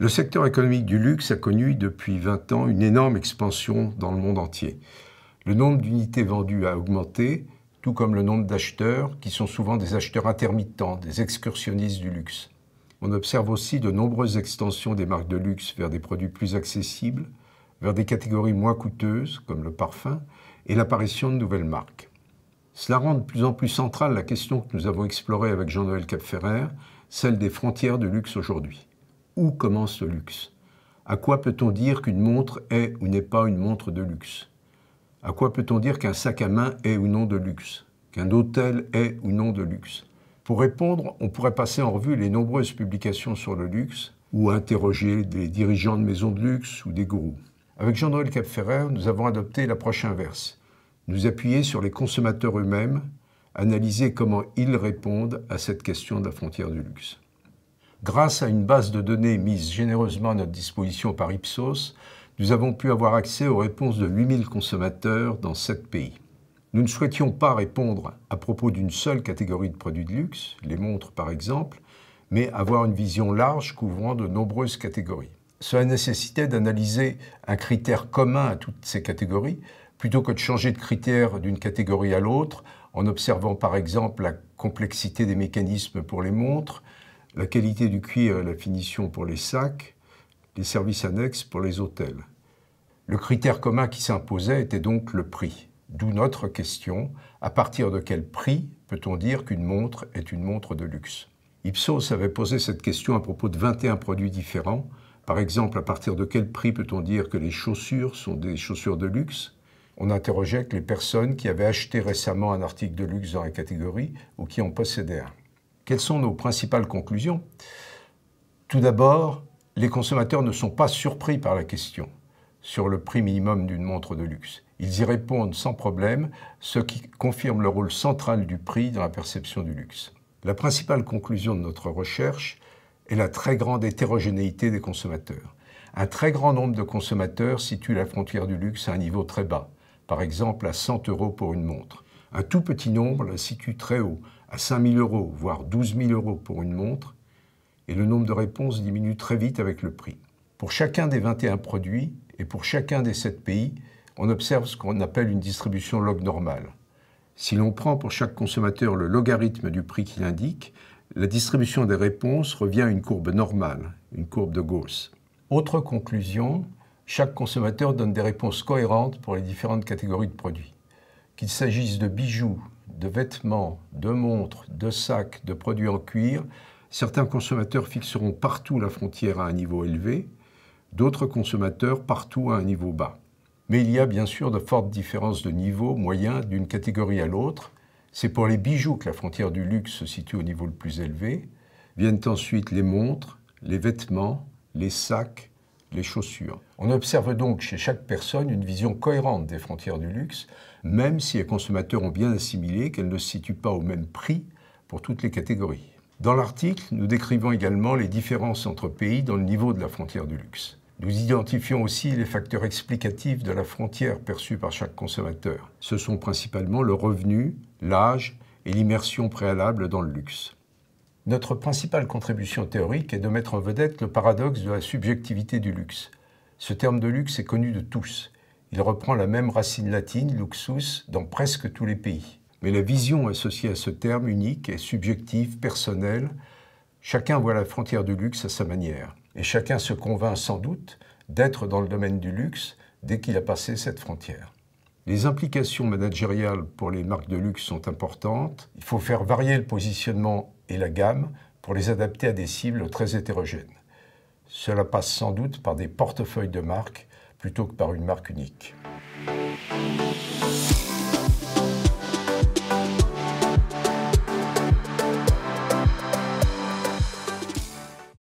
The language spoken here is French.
Le secteur économique du luxe a connu depuis 20 ans une énorme expansion dans le monde entier. Le nombre d'unités vendues a augmenté, tout comme le nombre d'acheteurs, qui sont souvent des acheteurs intermittents, des excursionnistes du luxe. On observe aussi de nombreuses extensions des marques de luxe vers des produits plus accessibles, vers des catégories moins coûteuses, comme le parfum, et l'apparition de nouvelles marques. Cela rend de plus en plus centrale la question que nous avons explorée avec Jean-Noël Capferrer, celle des frontières du luxe aujourd'hui où commence le luxe À quoi peut-on dire qu'une montre est ou n'est pas une montre de luxe À quoi peut-on dire qu'un sac à main est ou non de luxe Qu'un hôtel est ou non de luxe Pour répondre, on pourrait passer en revue les nombreuses publications sur le luxe ou interroger des dirigeants de maisons de luxe ou des gourous. Avec Jean-Noël Capferrer, nous avons adopté l'approche inverse nous appuyer sur les consommateurs eux-mêmes, analyser comment ils répondent à cette question de la frontière du luxe grâce à une base de données mise généreusement à notre disposition par Ipsos, nous avons pu avoir accès aux réponses de 8000 consommateurs dans 7 pays. Nous ne souhaitions pas répondre à propos d'une seule catégorie de produits de luxe, les montres par exemple, mais avoir une vision large couvrant de nombreuses catégories. Cela nécessitait d'analyser un critère commun à toutes ces catégories, plutôt que de changer de critère d'une catégorie à l'autre, en observant par exemple la complexité des mécanismes pour les montres, la qualité du cuir et la finition pour les sacs, les services annexes pour les hôtels. Le critère commun qui s'imposait était donc le prix, d'où notre question, à partir de quel prix peut-on dire qu'une montre est une montre de luxe Ipsos avait posé cette question à propos de 21 produits différents. Par exemple, à partir de quel prix peut-on dire que les chaussures sont des chaussures de luxe On interrogeait que les personnes qui avaient acheté récemment un article de luxe dans la catégorie ou qui en possédaient un. Quelles sont nos principales conclusions Tout d'abord, les consommateurs ne sont pas surpris par la question sur le prix minimum d'une montre de luxe. Ils y répondent sans problème, ce qui confirme le rôle central du prix dans la perception du luxe. La principale conclusion de notre recherche est la très grande hétérogénéité des consommateurs. Un très grand nombre de consommateurs situe la frontière du luxe à un niveau très bas, par exemple à 100 euros pour une montre. Un tout petit nombre la situe très haut, à 5 000 euros, voire 12 000 euros pour une montre, et le nombre de réponses diminue très vite avec le prix. Pour chacun des 21 produits et pour chacun des 7 pays, on observe ce qu'on appelle une distribution log normale. Si l'on prend pour chaque consommateur le logarithme du prix qu'il indique, la distribution des réponses revient à une courbe normale, une courbe de Gauss. Autre conclusion, chaque consommateur donne des réponses cohérentes pour les différentes catégories de produits. Qu'il s'agisse de bijoux, de vêtements, de montres, de sacs, de produits en cuir, certains consommateurs fixeront partout la frontière à un niveau élevé, d'autres consommateurs partout à un niveau bas. Mais il y a bien sûr de fortes différences de niveau moyen d'une catégorie à l'autre. C'est pour les bijoux que la frontière du luxe se situe au niveau le plus élevé. Viennent ensuite les montres, les vêtements, les sacs, les chaussures. On observe donc chez chaque personne une vision cohérente des frontières du luxe, même si les consommateurs ont bien assimilé qu'elles ne se situent pas au même prix pour toutes les catégories. Dans l'article, nous décrivons également les différences entre pays dans le niveau de la frontière du luxe. Nous identifions aussi les facteurs explicatifs de la frontière perçue par chaque consommateur. Ce sont principalement le revenu, l'âge et l'immersion préalable dans le luxe notre principale contribution théorique est de mettre en vedette le paradoxe de la subjectivité du luxe. Ce terme de luxe est connu de tous. Il reprend la même racine latine, luxus, dans presque tous les pays. Mais la vision associée à ce terme unique est subjective, personnelle. Chacun voit la frontière du luxe à sa manière. Et chacun se convainc sans doute d'être dans le domaine du luxe dès qu'il a passé cette frontière. Les implications managériales pour les marques de luxe sont importantes. Il faut faire varier le positionnement et la gamme pour les adapter à des cibles très hétérogènes. Cela passe sans doute par des portefeuilles de marques plutôt que par une marque unique.